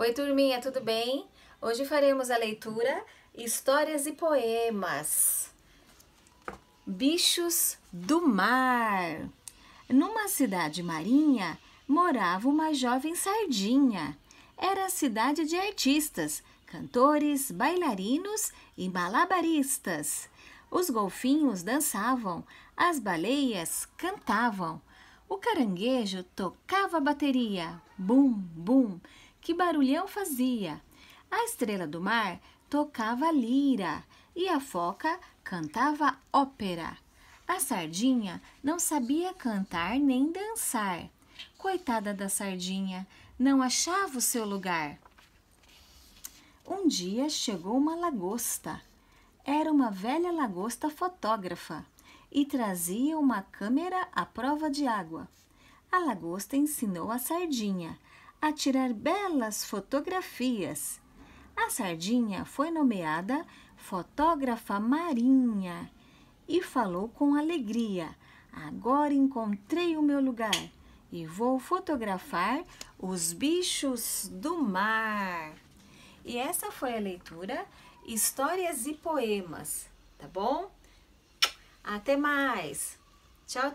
Oi, turminha, tudo bem? Hoje faremos a leitura Histórias e Poemas. Bichos do Mar. Numa cidade marinha morava uma jovem sardinha. Era a cidade de artistas, cantores, bailarinos e balabaristas. Os golfinhos dançavam, as baleias cantavam. O caranguejo tocava a bateria. Bum, bum que barulhão fazia. A estrela do mar tocava lira e a foca cantava ópera. A sardinha não sabia cantar nem dançar. Coitada da sardinha, não achava o seu lugar. Um dia chegou uma lagosta. Era uma velha lagosta fotógrafa e trazia uma câmera à prova de água. A lagosta ensinou a sardinha a tirar belas fotografias. A sardinha foi nomeada fotógrafa marinha e falou com alegria: Agora encontrei o meu lugar e vou fotografar os bichos do mar. E essa foi a leitura Histórias e Poemas, tá bom? Até mais! Tchau,